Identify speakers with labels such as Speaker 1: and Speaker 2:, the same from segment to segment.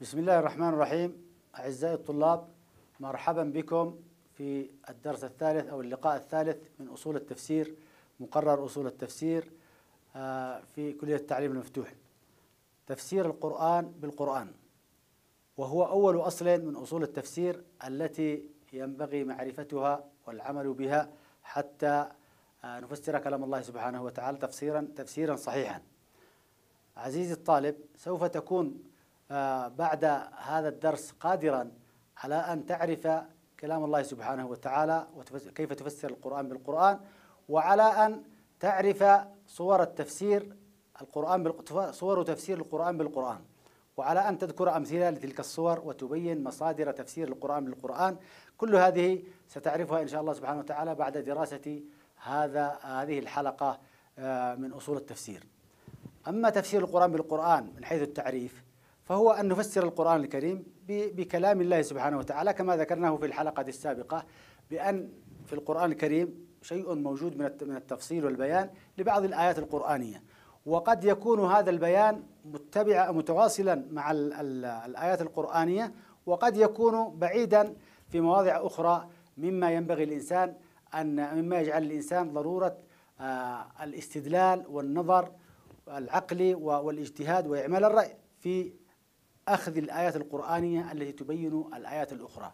Speaker 1: بسم الله الرحمن الرحيم أعزائي الطلاب مرحبا بكم في الدرس الثالث أو اللقاء الثالث من أصول التفسير مقرر أصول التفسير آه، في كلية التعليم المفتوح تفسير القرآن بالقرآن وهو أول أصل من أصول التفسير التي ينبغي معرفتها والعمل بها حتى آه، نفسر كلام الله سبحانه وتعالى تفسيرا تفسيرا صحيحا عزيزي الطالب سوف تكون آه، بعد هذا الدرس قادرا على أن تعرف كلام الله سبحانه وتعالى وكيف تفسر القرآن بالقرآن وعلى أن تعرف صور التفسير القرآن صور تفسير القرآن بالقرآن وعلى أن تذكر أمثلة لتلك الصور وتبين مصادر تفسير القرآن بالقرآن كل هذه ستعرفها إن شاء الله سبحانه وتعالى بعد دراسة هذا هذه الحلقة آه، من أصول التفسير أما تفسير القرآن بالقرآن من حيث التعريف فهو أن نفسر القرآن الكريم بكلام الله سبحانه وتعالى كما ذكرناه في الحلقة السابقة بأن في القرآن الكريم شيء موجود من التفصيل والبيان لبعض الآيات القرآنية وقد يكون هذا البيان متبع متواصلا مع الآيات القرآنية وقد يكون بعيدا في مواضع أخرى مما ينبغي الإنسان أن مما يجعل الإنسان ضرورة آه، الاستدلال والنظر العقلي والاجتهاد وإعمال الرأي في أخذ الآيات القرآنية التي تبين الآيات الأخرى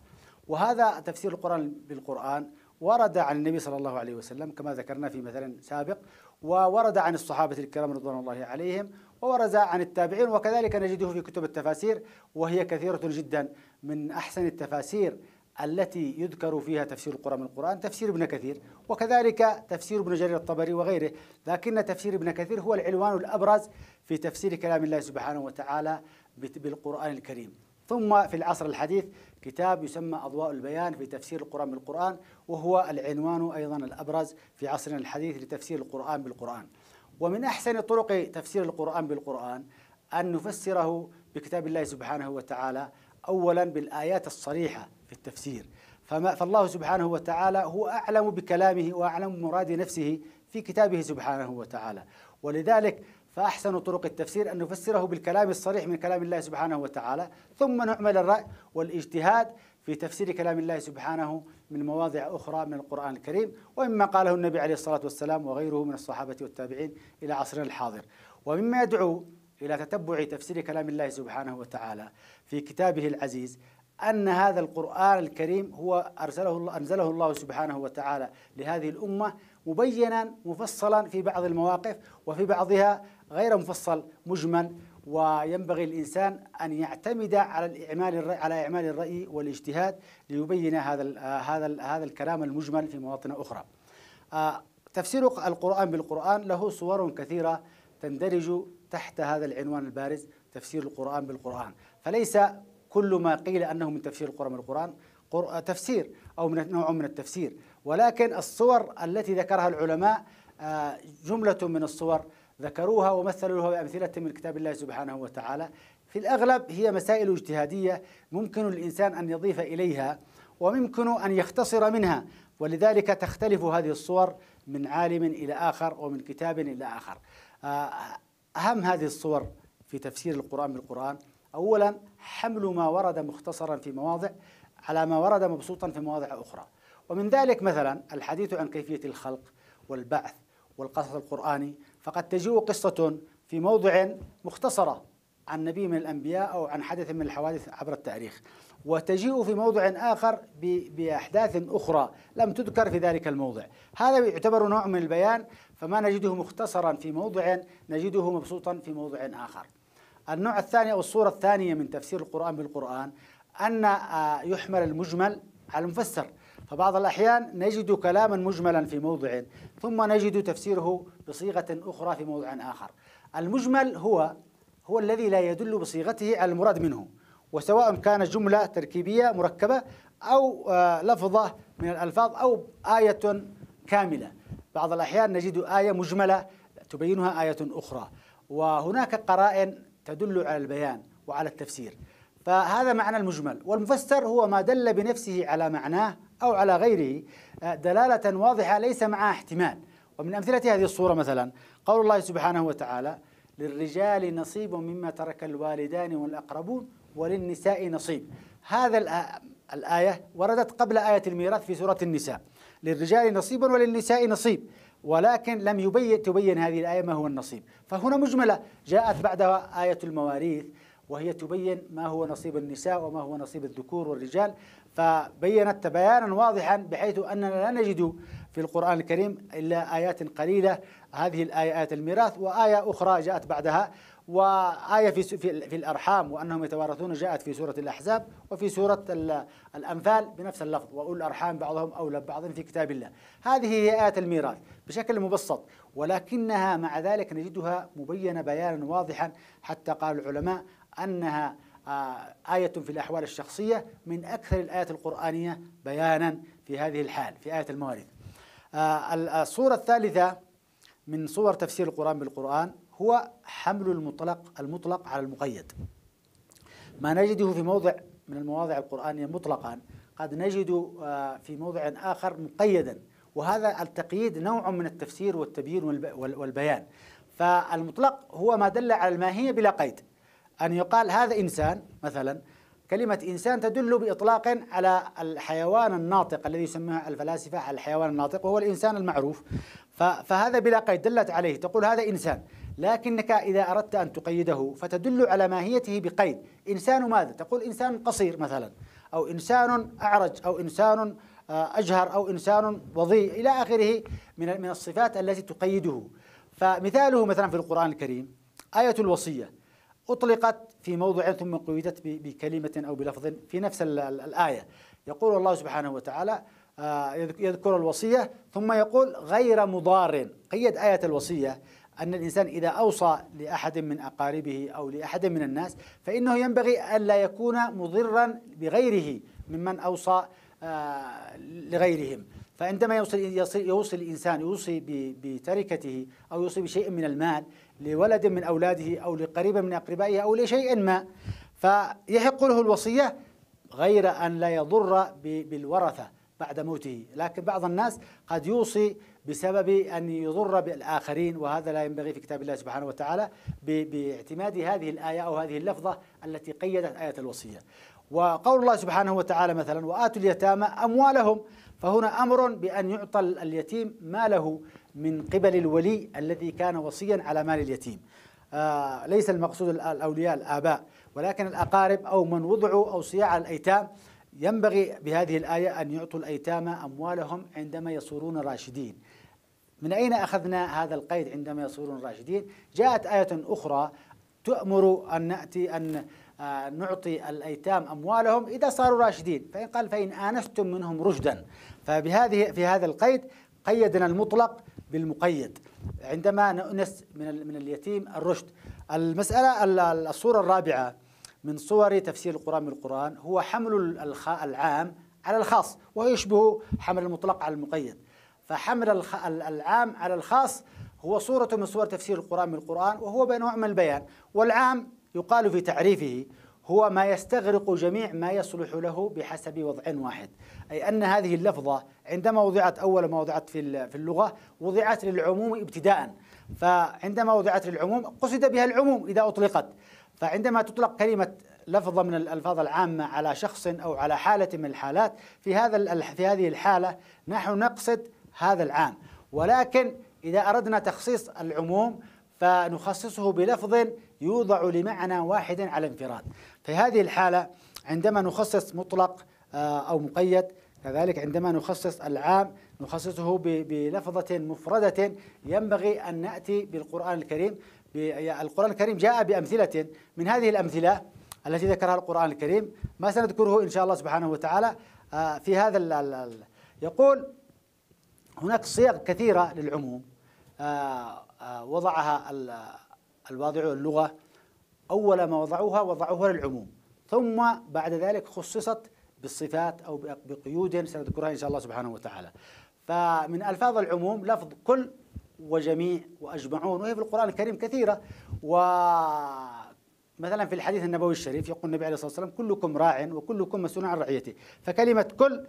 Speaker 1: وهذا تفسير القرآن بالقرآن ورد عن النبي صلى الله عليه وسلم كما ذكرنا في مثلا سابق وورد عن الصحابة الكرام رضوان الله عليهم وورد عن التابعين وكذلك نجده في كتب التفاسير وهي كثيرة جدا من أحسن التفاسير التي يذكر فيها تفسير القرآن من القرآن تفسير ابن كثير وكذلك تفسير ابن جرير الطبري وغيره لكن تفسير ابن كثير هو العنوان الأبرز في تفسير كلام الله سبحانه وتعالى بالقرآن الكريم ثم في العصر الحديث كتاب يسمى أضواء البيان في تفسير القرآن بالقرآن وهو العنوان أيضا الأبرز في عصرنا الحديث لتفسير القرآن بالقرآن ومن أحسن طرق تفسير القرآن بالقرآن أن نفسره بكتاب الله سبحانه وتعالى أولا بالآيات الصريحة في التفسير فما فالله سبحانه وتعالى هو أعلم بكلامه وأعلم مراد نفسه في كتابه سبحانه وتعالى ولذلك فأحسن طرق التفسير أن نفسره بالكلام الصريح من كلام الله سبحانه وتعالى ثم نعمل الرأي والاجتهاد في تفسير كلام الله سبحانه من مواضع أخرى من القرآن الكريم ومما قاله النبي عليه الصلاة والسلام وغيره من الصحابة والتابعين إلى عصرنا الحاضر ومما يدعو إلى تتبع تفسير كلام الله سبحانه وتعالى في كتابه العزيز أن هذا القرآن الكريم هو أرسله الله أنزله الله سبحانه وتعالى لهذه الأمة مبينا مفصلا في بعض المواقف وفي بعضها غير مفصل مجمل وينبغي الإنسان أن يعتمد على الإعمال على إعمال الرأي والاجتهاد ليبين هذا الـ آه، هذا الـ هذا الكلام المجمل في مواطن أخرى. آه، تفسير القرآن بالقرآن له صور كثيرة تندرج تحت هذا العنوان البارز تفسير القرآن بالقرآن، فليس كل ما قيل أنه من تفسير القرآن بالقرآن آه، تفسير أو من نوع من التفسير، ولكن الصور التي ذكرها العلماء جملة من الصور ذكروها ومثلوها بأمثلة من كتاب الله سبحانه وتعالى في الأغلب هي مسائل اجتهادية ممكن الإنسان أن يضيف إليها ويمكن أن يختصر منها ولذلك تختلف هذه الصور من عالم إلى آخر ومن كتاب إلى آخر آه، أهم هذه الصور في تفسير القرآن بالقرآن أولا حمل ما ورد مختصرا في مواضع على ما ورد مبسوطا في مواضع أخرى ومن ذلك مثلا الحديث عن كيفية الخلق والبعث والقصص القرآني فقد تجيء قصة في موضع مختصرة عن نبي من الأنبياء أو عن حدث من الحوادث عبر التاريخ وتجيء في موضع آخر بأحداث أخرى لم تذكر في ذلك الموضع هذا يعتبر نوع من البيان فما نجده مختصرا في موضع نجده مبسوطا في موضع آخر النوع الثاني أو الصورة الثانية من تفسير القرآن بالقرآن أن آه، يحمل المجمل على المفسر فبعض الأحيان نجد كلاما مجملا في موضع ثم نجد تفسيره بصيغة أخرى في موضع آخر المجمل هو هو الذي لا يدل بصيغته على المراد منه وسواء كان جملة تركيبية مركبة أو آه، لفظة من الألفاظ أو آية كاملة بعض الأحيان نجد آية مجملة تبينها آية أخرى وهناك قرائن تدل على البيان وعلى التفسير فهذا معنى المجمل والمفسر هو ما دل بنفسه على معناه أو على غيره آه، دلالة واضحة ليس معها احتمال ومن أمثلة هذه الصورة مثلا قول الله سبحانه وتعالى للرجال نصيب مما ترك الوالدان والأقربون وللنساء نصيب هذا الآية وردت قبل آية الميراث في سورة النساء للرجال نصيب وللنساء نصيب ولكن لم يبين تبين هذه الآية ما هو النصيب فهنا مجملة جاءت بعدها آية المواريث وهي تبين ما هو نصيب النساء وما هو نصيب الذكور والرجال فبينت بيانا واضحا بحيث أننا لا نجد في القرآن الكريم إلا آيات قليلة هذه الآية آية الميراث وآية أخرى جاءت بعدها وآية في في الأرحام وأنهم يتوارثون جاءت في سورة الأحزاب وفي سورة الأنفال بنفس اللفظ وأول الأرحام بعضهم أولى ببعض في كتاب الله هذه هي آية الميراث بشكل مبسط ولكنها مع ذلك نجدها مبينة بيانا واضحا حتى قال العلماء أنها آه، آية في الأحوال الشخصية من أكثر الآيات القرآنية بيانا في هذه الحال في آية الموارد آه، آه، الصورة الثالثة من صور تفسير القرآن بالقرآن هو حمل المطلق المطلق على المقيد ما نجده في موضع من المواضع القرآنية مطلقا قد نجد في موضع آخر مقيدا وهذا التقييد نوع من التفسير والتبيين والبيان فالمطلق هو ما دل على الماهية بلا قيد أن يقال هذا إنسان مثلا كلمة إنسان تدل بإطلاق على الحيوان الناطق الذي يسميه الفلاسفة الحيوان الناطق وهو الإنسان المعروف فهذا بلا قيد دلت عليه تقول هذا إنسان لكنك إذا أردت أن تقيده فتدل على ماهيته بقيد إنسان ماذا؟ تقول إنسان قصير مثلا أو إنسان أعرج أو إنسان آه، أجهر أو إنسان وضيع إلى آخره من من الصفات التي تقيده فمثاله مثلا في القرآن الكريم آية الوصية أطلقت في موضع ثم قيدت بكلمة أو بلفظ في نفس الآية يقول الله سبحانه وتعالى آه، يذكر الوصية ثم يقول غير مضار قيد آية الوصية أن الإنسان إذا أوصى لأحد من أقاربه أو لأحد من الناس فإنه ينبغي ألا يكون مضرا بغيره ممن أوصى آه، لغيرهم فعندما يوصي, يوصي الإنسان يوصي بتركته أو يوصي بشيء من المال لولد من أولاده أو لقريب من أقربائه أو لشيء ما فيحق له الوصية غير أن لا يضر بالورثة بعد موته لكن بعض الناس قد يوصي بسبب أن يضر بالآخرين وهذا لا ينبغي في كتاب الله سبحانه وتعالى باعتماد هذه الآية أو هذه اللفظة التي قيدت آية الوصية وقول الله سبحانه وتعالى مثلا وآتوا اليتامى أموالهم فهنا أمر بأن يعطى اليتيم ماله من قبل الولي الذي كان وصيا على مال اليتيم آه ليس المقصود الأولياء الآباء ولكن الأقارب أو من وضعوا أو صياع الأيتام ينبغي بهذه الآية أن يعطوا الأيتام أموالهم عندما يصيرون راشدين من أين أخذنا هذا القيد عندما يصيرون راشدين جاءت آية أخرى تؤمر أن نأتي أن آه، نعطي الأيتام أموالهم إذا صاروا راشدين فإن قال فإن آنستم منهم رشدا فبهذه في هذا القيد قيدنا المطلق بالمقيد عندما نؤنس من من اليتيم الرشد المسألة الصورة الرابعة من صور تفسير القرآن بالقرآن هو حمل العام على الخاص ويشبه حمل المطلق على المقيد فحمل العام على الخاص هو صورة من صور تفسير القرآن بالقرآن وهو بنوع من البيان والعام يقال في تعريفه هو ما يستغرق جميع ما يصلح له بحسب وضع واحد أي أن هذه اللفظة عندما وضعت أول ما وضعت في اللغة وضعت للعموم ابتداء فعندما وضعت للعموم قصد بها العموم إذا أطلقت فعندما تطلق كلمة لفظة من الألفاظ العامة على شخص أو على حالة من الحالات في هذا في هذه الحالة نحن نقصد هذا العام ولكن إذا أردنا تخصيص العموم فنخصصه بلفظ يوضع لمعنى واحد على انفراد في هذه الحالة عندما نخصص مطلق آه، أو مقيد كذلك عندما نخصص العام نخصصه بلفظة مفردة ينبغي أن نأتي بالقرآن الكريم القرآن الكريم جاء بأمثلة من هذه الأمثلة التي ذكرها القرآن الكريم ما سنذكره إن شاء الله سبحانه وتعالى آه، في هذا يقول هناك صيغ كثيرة للعموم آه، وضعها الواضع اللغة أول ما وضعوها وضعوها للعموم ثم بعد ذلك خصصت بالصفات أو بقيود سنذكرها إن شاء الله سبحانه وتعالى فمن ألفاظ العموم لفظ كل وجميع وأجمعون وهي في القرآن الكريم كثيرة و مثلا في الحديث النبوي الشريف يقول النبي عليه الصلاة والسلام كلكم راع وكلكم مسؤول عن رعيته فكلمة كل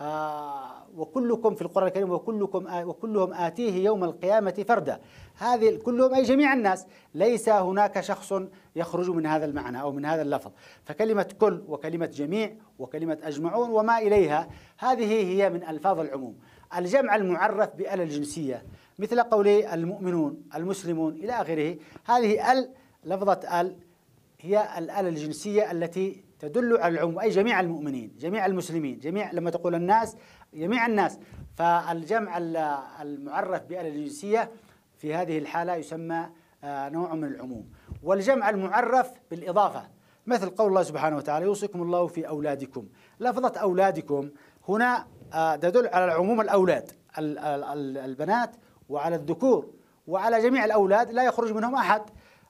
Speaker 1: آه، وكلكم في القرآن الكريم وكلكم وكلهم آتيه يوم القيامة فردا هذه كلهم أي جميع الناس ليس هناك شخص يخرج من هذا المعنى أو من هذا اللفظ فكلمة كل وكلمة جميع وكلمة أجمعون وما إليها هذه هي من ألفاظ العموم الجمع المعرف بأل الجنسية مثل قولي المؤمنون المسلمون إلى آخره هذه أل لفظة أل هي الأل الجنسية التي تدل على العموم أي جميع المؤمنين جميع المسلمين جميع لما تقول الناس جميع الناس فالجمع المعرف بأل الجنسية في هذه الحالة يسمى آه، نوع من العموم والجمع المعرف بالإضافة مثل قول الله سبحانه وتعالى يوصيكم الله في أولادكم لفظة أولادكم هنا آه، تدل على العموم الأولاد البنات وعلى الذكور وعلى جميع الأولاد لا يخرج منهم أحد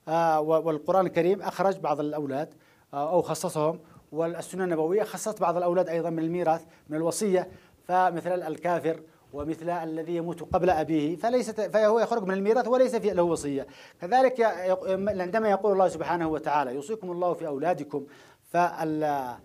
Speaker 1: آه، والقرآن الكريم أخرج بعض الأولاد آه، أو خصصهم والسنة النبوية خصصت بعض الأولاد أيضا من الميراث من الوصية فمثل الكافر ومثل الذي يموت قبل أبيه فليس فهو يخرج من الميراث وليس في له وصية كذلك عندما يقول الله سبحانه وتعالى يوصيكم الله في أولادكم فهنا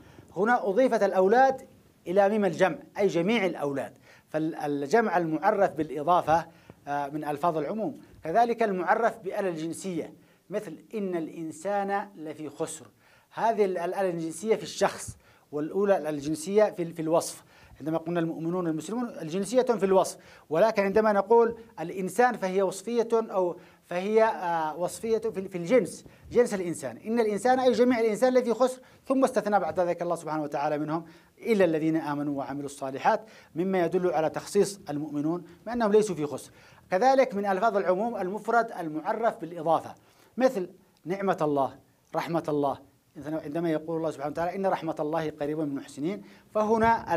Speaker 1: أضيفت الأولاد إلى ميم الجمع أي جميع الأولاد فالجمع المعرف بالإضافة آه، من ألفاظ العموم كذلك المعرف بأل الجنسية مثل إن الإنسان لفي خسر هذه الجنسية في الشخص والأولى الجنسية في, في الوصف عندما قلنا المؤمنون المسلمون الجنسية في الوصف ولكن عندما نقول الإنسان فهي وصفية أو فهي آه، وصفية في الجنس جنس الإنسان إن الإنسان أي جميع الإنسان الذي خسر ثم استثنى بعد ذلك الله سبحانه وتعالى منهم إلا الذين آمنوا وعملوا الصالحات مما يدل على تخصيص المؤمنون بأنهم ليسوا في خسر كذلك من ألفاظ العموم المفرد المعرف بالإضافة مثل نعمة الله رحمة الله عندما يقول الله سبحانه وتعالى إن رحمة الله قريبة من المحسنين فهنا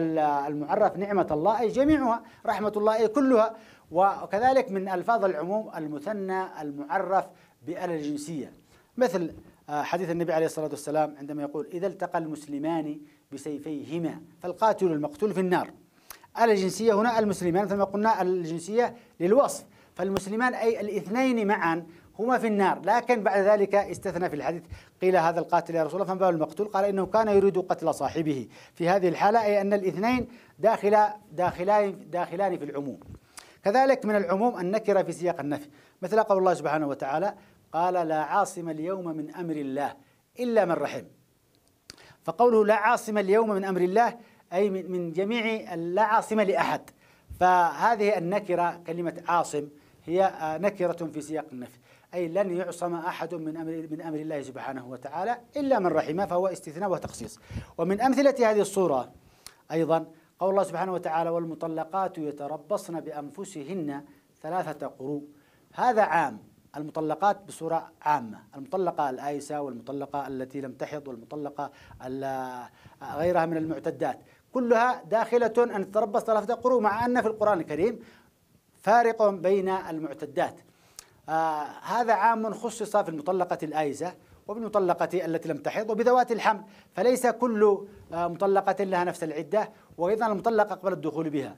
Speaker 1: المعرف نعمة الله أي جميعها رحمة الله أي كلها وكذلك من ألفاظ العموم المثنى المعرف بأل الجنسية مثل آه، حديث النبي عليه الصلاة والسلام عندما يقول إذا التقى المسلمان بسيفيهما فالقاتل المقتول في النار أل الجنسية هنا المسلمان ثم قلنا الجنسية للوصف فالمسلمان أي الاثنين معا هما في النار لكن بعد ذلك استثنى في الحديث قيل هذا القاتل يا رسول الله فما بال المقتول قال إنه كان يريد قتل صاحبه في هذه الحالة أي أن الاثنين داخل داخلان داخلان في العموم كذلك من العموم النكرة في سياق النفي مثل قول الله سبحانه وتعالى قال لا عاصم اليوم من أمر الله إلا من رحم فقوله لا عاصم اليوم من أمر الله أي من جميع لا عاصم لأحد فهذه النكرة كلمة عاصم هي آه، نكرة في سياق النفي أي لن يعصم أحد من أمر من أمر الله سبحانه وتعالى إلا من رحمه فهو استثناء وتخصيص ومن أمثلة هذه الصورة أيضا قول الله سبحانه وتعالى والمطلقات يتربصن بأنفسهن ثلاثة قروء هذا عام المطلقات بصورة عامة المطلقة الآيسة والمطلقة التي لم تحض والمطلقة غيرها من المعتدات كلها داخلة أن تتربص ثلاثة قروء مع أن في القرآن الكريم فارق بين المعتدات آه هذا عام خصص في المطلقة الآيزة وبالمطلقة التي لم تحض وبذوات الحمل فليس كل آه مطلقة لها نفس العدة وأيضا المطلقة قبل الدخول بها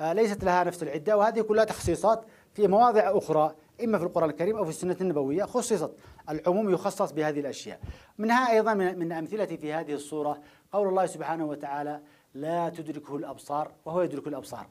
Speaker 1: آه ليست لها نفس العدة وهذه كلها تخصيصات في مواضع أخرى إما في القرآن الكريم أو في السنة النبوية خصصت العموم يخصص بهذه الأشياء منها أيضا من أمثلة في هذه الصورة قول الله سبحانه وتعالى لا تدركه الأبصار وهو يدرك الأبصار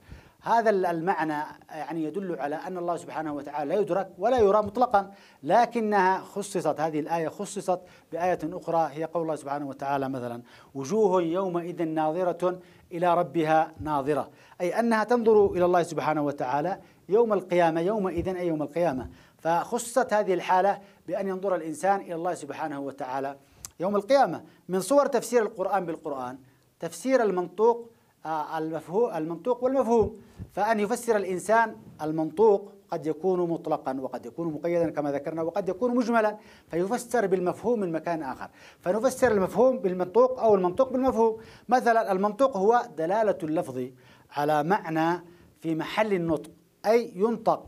Speaker 1: هذا المعنى يعني يدل على أن الله سبحانه وتعالى لا يدرك ولا يرى مطلقا لكنها خصصت هذه الآية خصصت بآية أخرى هي قول الله سبحانه وتعالى مثلا وجوه يومئذ ناظرة إلى ربها ناظرة أي أنها تنظر إلى الله سبحانه وتعالى يوم القيامة يومئذ أي يوم القيامة فخصصت هذه الحالة بأن ينظر الإنسان إلى الله سبحانه وتعالى يوم القيامة من صور تفسير القرآن بالقرآن تفسير المنطوق المفهوم المنطوق والمفهوم فأن يفسر الإنسان المنطوق قد يكون مطلقا وقد يكون مقيدا كما ذكرنا وقد يكون مجملا فيفسر بالمفهوم من مكان آخر فنفسر المفهوم بالمنطوق أو المنطوق بالمفهوم مثلا المنطوق هو دلالة اللفظ على معنى في محل النطق أي ينطق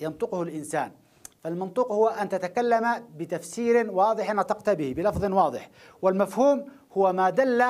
Speaker 1: ينطقه الإنسان فالمنطوق هو أن تتكلم بتفسير واضح نطقت به بلفظ واضح والمفهوم هو ما دل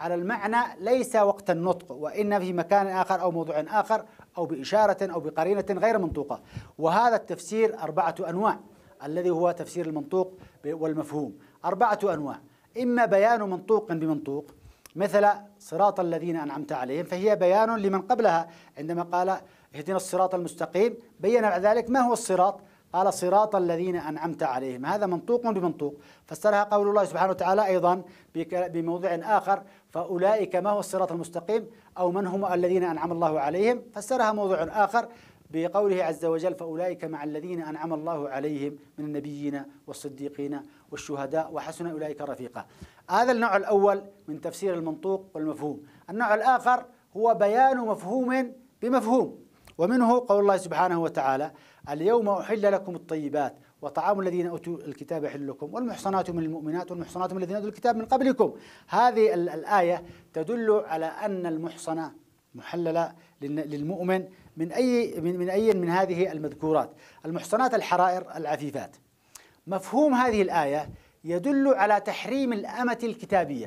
Speaker 1: على المعنى ليس وقت النطق وإن في مكان آخر أو موضوع آخر أو بإشارة أو بقرينة غير منطوقة وهذا التفسير أربعة أنواع الذي هو تفسير المنطوق والمفهوم أربعة أنواع إما بيان منطوق بمنطوق مثل صراط الذين أنعمت عليهم فهي بيان لمن قبلها عندما قال اهدنا الصراط المستقيم بين بعد ذلك ما هو الصراط قال صراط الذين أنعمت عليهم هذا منطوق بمنطوق فسرها قول الله سبحانه وتعالى أيضا بموضع آخر فأولئك ما هو الصراط المستقيم أو من هم الذين أنعم الله عليهم فسرها موضوع آخر بقوله عز وجل فأولئك مع الذين أنعم الله عليهم من النبيين والصديقين والشهداء وحسن أولئك رفيقا هذا النوع الأول من تفسير المنطوق والمفهوم النوع الآخر هو بيان مفهوم بمفهوم ومنه قول الله سبحانه وتعالى اليوم أحل لكم الطيبات وطعام الذين أوتوا الكتاب يحل لكم والمحصنات من المؤمنات والمحصنات من الذين أوتوا الكتاب من قبلكم هذه الآية تدل على أن المحصنة محللة للمؤمن من أي من, من أي من هذه المذكورات المحصنات الحرائر العفيفات مفهوم هذه الآية يدل على تحريم الأمة الكتابية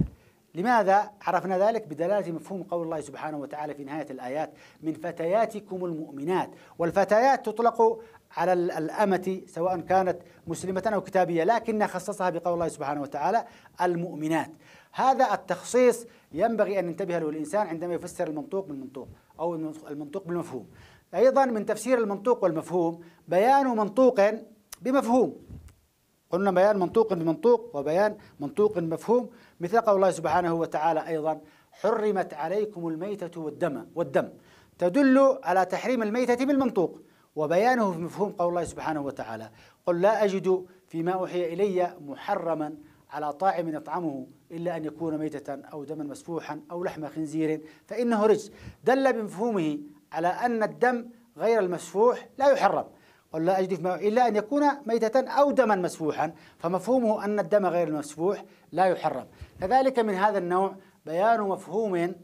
Speaker 1: لماذا عرفنا ذلك بدلالة مفهوم قول الله سبحانه وتعالى في نهاية الآيات من فتياتكم المؤمنات والفتيات تطلق على الأمة سواء كانت مسلمة أو كتابية لكن خصصها بقول الله سبحانه وتعالى المؤمنات هذا التخصيص ينبغي أن ينتبه له الإنسان عندما يفسر المنطوق بالمنطوق أو المنطوق بالمفهوم أيضا من تفسير المنطوق والمفهوم بيان منطوق بمفهوم قلنا بيان منطوق بمنطوق وبيان منطوق مفهوم مثل قول الله سبحانه وتعالى أيضا حرمت عليكم الميتة والدم والدم تدل على تحريم الميتة بالمنطوق وبيانه في مفهوم قول الله سبحانه وتعالى قل لا أجد فيما أوحي إلي محرما على طاعم يطعمه إلا أن يكون ميتة أو دما مسفوحا أو لحم خنزير فإنه رجس دل بمفهومه على أن الدم غير المسفوح لا يحرم قل لا أجد فيما إلا أن يكون ميتة أو دما مسفوحا فمفهومه أن الدم غير المسفوح لا يحرم كذلك من هذا النوع بيان مفهوم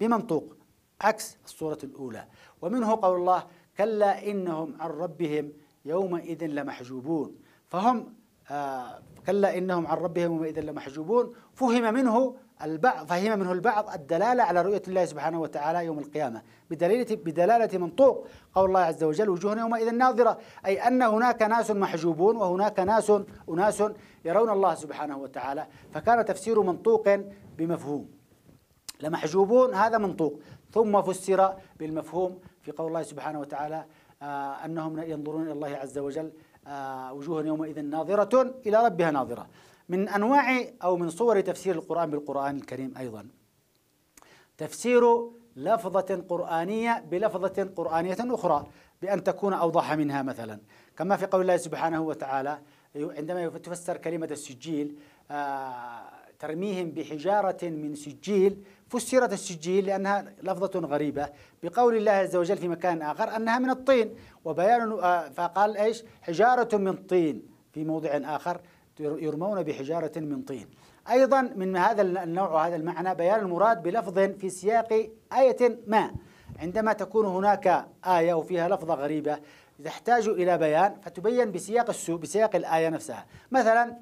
Speaker 1: بمنطوق عكس الصورة الأولى ومنه قول الله كلا إنهم عن ربهم يومئذ لمحجوبون فهم آه كلا إنهم عن ربهم يومئذ لمحجوبون فهم منه البعض فهم منه البعض الدلالة على رؤية الله سبحانه وتعالى يوم القيامة بدلالة بدلالة منطوق قول الله عز وجل وجوه يومئذ ناظرة أي أن هناك ناس محجوبون وهناك ناس أناس يرون الله سبحانه وتعالى فكان تفسير منطوق بمفهوم لمحجوبون هذا منطوق ثم فسر بالمفهوم في قول الله سبحانه وتعالى آه، أنهم ينظرون إلى الله عز وجل آه، وجوه يومئذ ناظرة إلى ربها ناظرة من أنواع أو من صور تفسير القرآن بالقرآن الكريم أيضا تفسير لفظة قرآنية بلفظة قرآنية أخرى بأن تكون أوضح منها مثلا كما في قول الله سبحانه وتعالى عندما تفسر كلمة السجيل آه، ترميهم بحجارة من سجيل فسرت السجيل لأنها لفظة غريبة بقول الله عز وجل في مكان آخر أنها من الطين وبيان آه، فقال إيش حجارة من طين في موضع آخر يرمون بحجارة من طين أيضا من هذا النوع وهذا المعنى بيان المراد بلفظ في سياق آية ما عندما تكون هناك آية وفيها لفظة غريبة تحتاج إلى بيان فتبين بسياق السوء بسياق الآية نفسها مثلا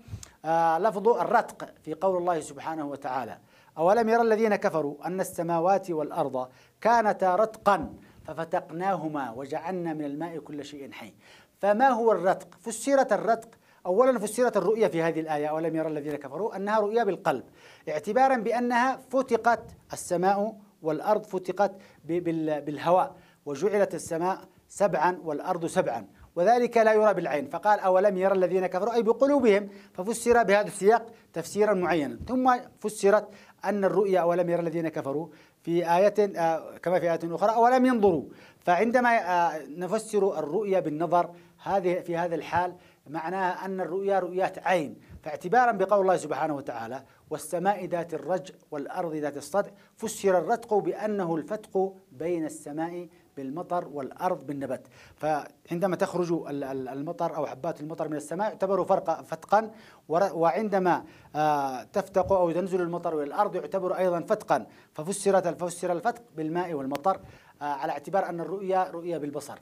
Speaker 1: آه، لفظ الرتق في قول الله سبحانه وتعالى أولم يرى الذين كفروا أن السماوات والأرض كانتا رتقا ففتقناهما وجعلنا من الماء كل شيء حي فما هو الرتق؟ فسرت الرتق أولا فسرت الرؤية في هذه الآية أولم يرى الذين كفروا أنها رؤية بالقلب اعتبارا بأنها فتقت السماء والأرض فتقت بالهواء وجعلت السماء سبعا والأرض سبعا وذلك لا يرى بالعين فقال أولم يرى الذين كفروا أي بقلوبهم ففسر بهذا السياق تفسيرا معينا ثم فسرت أن الرؤيا أولم يرى الذين كفروا في آية آه، كما في آية أخرى أولم ينظروا فعندما آه، نفسر الرؤيا بالنظر هذه في هذا الحال معناها أن الرؤيا رؤيات عين فاعتبارا بقول الله سبحانه وتعالى والسماء ذات الرجع والأرض ذات الصدع فسر الرتق بأنه الفتق بين السماء بالمطر والارض بالنبات فعندما تخرج المطر او حبات المطر من السماء يعتبر فرقا فتقا وعندما آه، تفتق او تنزل المطر الى الارض يعتبر ايضا فتقا ففسرت فسر الفتق بالماء والمطر آه، على اعتبار ان الرؤيه رؤيه بالبصر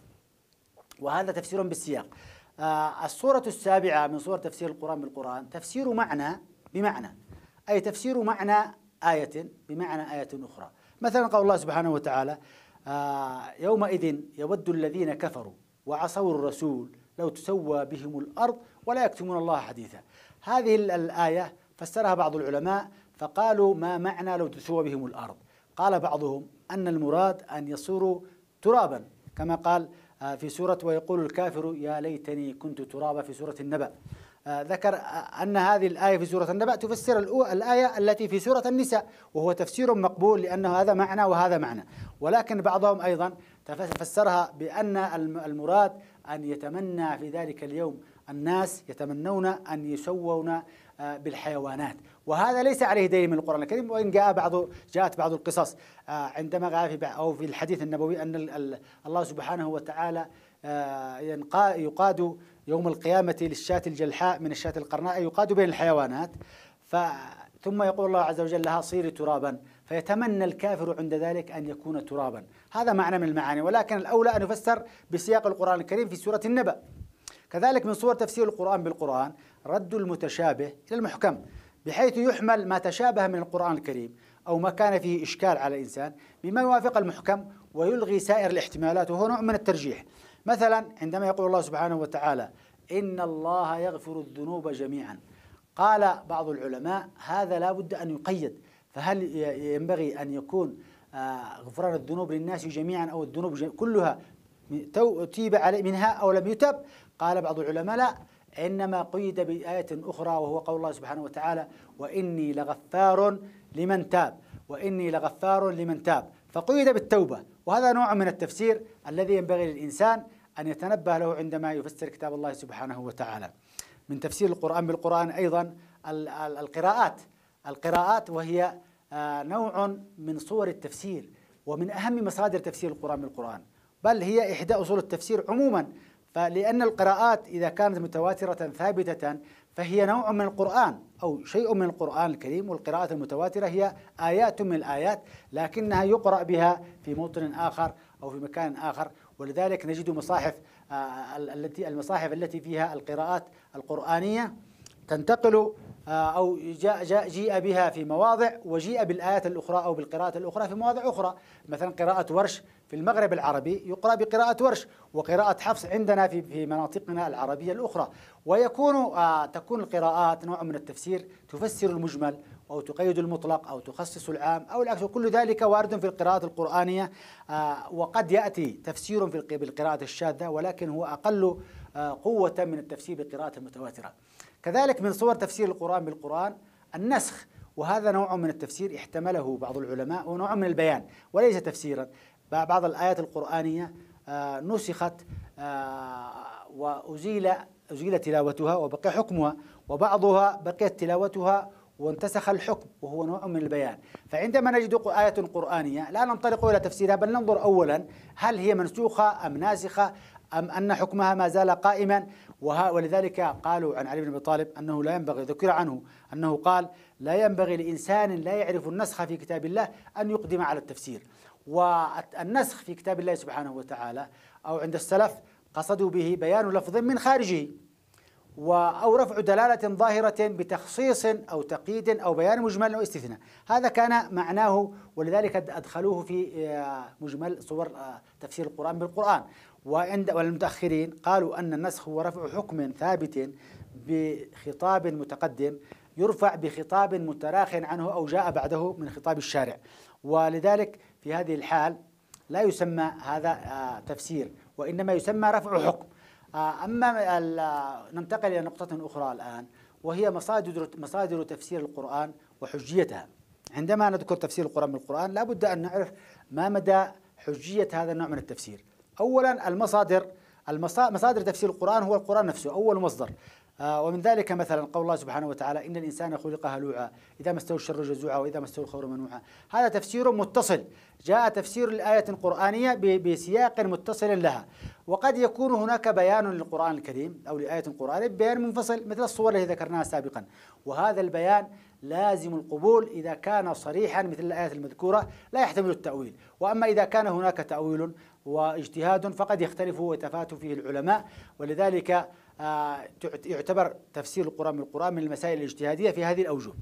Speaker 1: وهذا تفسير بالسياق آه، الصورة السابعة من صور تفسير القرآن بالقرآن تفسير معنى بمعنى أي تفسير معنى آية بمعنى آية أخرى مثلا قول الله سبحانه وتعالى آه، يومئذ يود الذين كفروا وعصوا الرسول لو تسوى بهم الأرض ولا يكتمون الله حديثا هذه الآية فسرها بعض العلماء فقالوا ما معنى لو تسوى بهم الأرض قال بعضهم أن المراد أن يصيروا ترابا كما قال آه، في سورة ويقول الكافر يا ليتني كنت ترابا في سورة النبأ آه، ذكر آه، أن هذه الآية في سورة النبأ تفسر الآية التي في سورة النساء وهو تفسير مقبول لأنه هذا معنى وهذا معنى ولكن بعضهم أيضا فسرها بأن المراد أن يتمنى في ذلك اليوم الناس يتمنون أن يسوون آه، بالحيوانات وهذا ليس عليه دليل من القرآن الكريم وإن جاء بعض جاءت بعض القصص عندما جاء في أو في الحديث النبوي أن الله سبحانه وتعالى يقاد يوم القيامة للشاة الجلحاء من الشاة القرناء يقاد بين الحيوانات ف ثم يقول الله عز وجل لها صيري ترابا فيتمنى الكافر عند ذلك أن يكون ترابا هذا معنى من المعاني ولكن الأولى أن يفسر بسياق القرآن الكريم في سورة النبأ كذلك من صور تفسير القرآن بالقرآن رد المتشابه إلى المحكم بحيث يحمل ما تشابه من القرآن الكريم أو ما كان فيه إشكال على الإنسان بما يوافق المحكم ويلغي سائر الاحتمالات وهو نوع من الترجيح مثلا عندما يقول الله سبحانه وتعالى إن الله يغفر الذنوب جميعا قال بعض العلماء هذا لا بد أن يقيد فهل ينبغي أن يكون آه، غفران الذنوب للناس جميعا أو الذنوب كلها تيب عليه منها أو لم يتب قال بعض العلماء لا إنما قيد بآية أخرى وهو قول الله سبحانه وتعالى وإني لغفار لمن تاب وإني لغفار لمن تاب فقيد بالتوبة وهذا نوع من التفسير الذي ينبغي للإنسان أن يتنبه له عندما يفسر كتاب الله سبحانه وتعالى من تفسير القرآن بالقرآن أيضا القراءات القراءات وهي آه، نوع من صور التفسير ومن أهم مصادر تفسير القرآن بالقرآن بل هي إحدى أصول التفسير عموما فلأن القراءات إذا كانت متواترة ثابتة فهي نوع من القرآن أو شيء من القرآن الكريم والقراءة المتواترة هي آيات من الآيات لكنها يقرأ بها في موطن آخر أو في مكان آخر ولذلك نجد مصاحف آه، التي المصاحف التي فيها القراءات القرآنية تنتقل آه، أو جاء, جاء جيء بها في مواضع وجيء بالآيات الأخرى أو بالقراءة الأخرى في مواضع أخرى مثلا قراءة ورش في المغرب العربي يقرأ بقراءة ورش وقراءة حفص عندنا في في مناطقنا العربية الأخرى ويكون آه، تكون القراءات نوع من التفسير تفسر المجمل أو تقيد المطلق أو تخصص العام أو العكس وكل ذلك وارد في القراءات القرآنية آه، وقد يأتي تفسير في بالقراءة الشاذة ولكن هو أقل قوة من التفسير بالقراءة المتواترة كذلك من صور تفسير القرآن بالقرآن النسخ وهذا نوع من التفسير احتمله بعض العلماء ونوع من البيان وليس تفسيرا بعض الآيات القرآنية آه، نسخت آه، وأزيل أزيل تلاوتها وبقي حكمها وبعضها بقيت تلاوتها وانتسخ الحكم وهو نوع من البيان فعندما نجد آية قرآنية لا ننطلق إلى تفسيرها بل ننظر أولا هل هي منسوخة أم ناسخة أم أن حكمها ما زال قائما ولذلك قالوا عن علي بن أبي طالب أنه لا ينبغي ذكر عنه أنه قال لا ينبغي لإنسان لا يعرف النسخ في كتاب الله أن يقدم على التفسير والنسخ في كتاب الله سبحانه وتعالى أو عند السلف قصدوا به بيان لفظ من خارجه أو رفع دلالة ظاهرة بتخصيص أو تقييد أو بيان مجمل أو استثناء هذا كان معناه ولذلك أدخلوه في آه، مجمل صور آه، تفسير القرآن بالقرآن وعند والمتأخرين قالوا أن النسخ هو رفع حكم ثابت بخطاب متقدم يرفع بخطاب متراخ عنه أو جاء بعده من خطاب الشارع ولذلك في هذه الحال لا يسمى هذا آه، تفسير وإنما يسمى رفع حكم آه، أما آه، ننتقل إلى نقطة أخرى الآن وهي مصادر مصادر تفسير القرآن وحجيتها عندما نذكر تفسير القرآن القرآن لا بد أن نعرف ما مدى حجية هذا النوع من التفسير أولا المصادر مصادر تفسير القرآن هو القرآن نفسه أول مصدر آه، ومن ذلك مثلا قول الله سبحانه وتعالى إن الإنسان خلق هلوعا إذا استوى الشر جزوعا وإذا استوى الخير منوعا هذا تفسير متصل جاء تفسير الآية القرآنية بسياق متصل لها وقد يكون هناك بيان للقرآن الكريم أو لآية قرآنية بيان منفصل مثل الصور التي ذكرناها سابقا وهذا البيان لازم القبول إذا كان صريحا مثل الآية المذكورة لا يحتمل التأويل وأما إذا كان هناك تأويل واجتهاد فقد يختلف ويتفات فيه العلماء ولذلك آه، يعتبر تفسير القرآن من القرآن من المسائل الاجتهادية في هذه الأوجه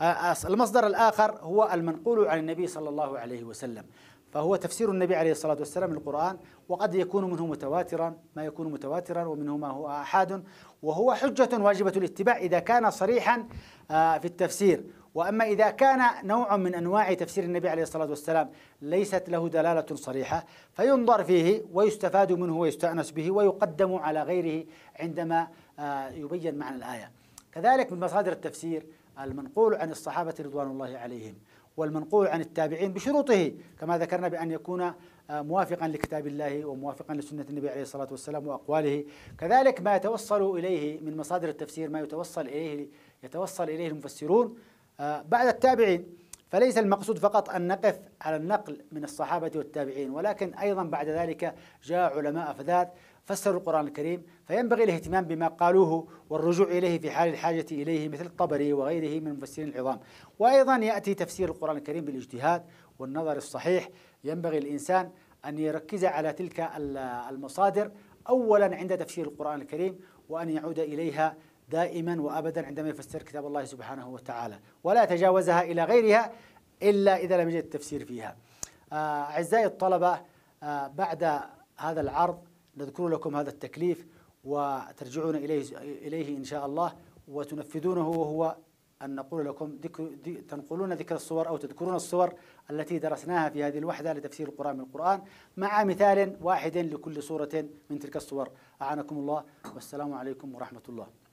Speaker 1: آه، المصدر الآخر هو المنقول عن النبي صلى الله عليه وسلم فهو تفسير النبي عليه الصلاة والسلام للقرآن وقد يكون منه متواترا ما يكون متواترا ومنه ما هو أحد وهو حجة واجبة الاتباع إذا كان صريحا آه، في التفسير واما اذا كان نوع من انواع تفسير النبي عليه الصلاه والسلام ليست له دلاله صريحه فينظر فيه ويستفاد منه ويستانس به ويقدم على غيره عندما آه، يبين معنى الايه. كذلك من مصادر التفسير المنقول عن الصحابه رضوان الله عليهم والمنقول عن التابعين بشروطه كما ذكرنا بان يكون آه، موافقا لكتاب الله وموافقا لسنه النبي عليه الصلاه والسلام واقواله، كذلك ما يتوصل اليه من مصادر التفسير ما يتوصل اليه يتوصل اليه المفسرون آه، بعد التابعين فليس المقصود فقط أن نقف على النقل من الصحابة والتابعين ولكن أيضا بعد ذلك جاء علماء أفذاذ فسروا القرآن الكريم فينبغي الاهتمام بما قالوه والرجوع إليه في حال الحاجة إليه مثل الطبري وغيره من المفسرين العظام وأيضا يأتي تفسير القرآن الكريم بالاجتهاد والنظر الصحيح ينبغي الإنسان أن يركز على تلك المصادر أولا عند تفسير القرآن الكريم وأن يعود إليها دائما وابدا عندما يفسر كتاب الله سبحانه وتعالى ولا تجاوزها الى غيرها الا اذا لم يجد التفسير فيها. آه، اعزائي الطلبه آه، بعد هذا العرض نذكر لكم هذا التكليف وترجعون اليه اليه ان شاء الله وتنفذونه وهو أن نقول لكم ذكر تنقلون ذكر الصور أو تذكرون الصور التي درسناها في هذه الوحدة لتفسير القرآن من القرآن مع مثال واحد لكل صورة من تلك الصور أعانكم الله والسلام عليكم ورحمة الله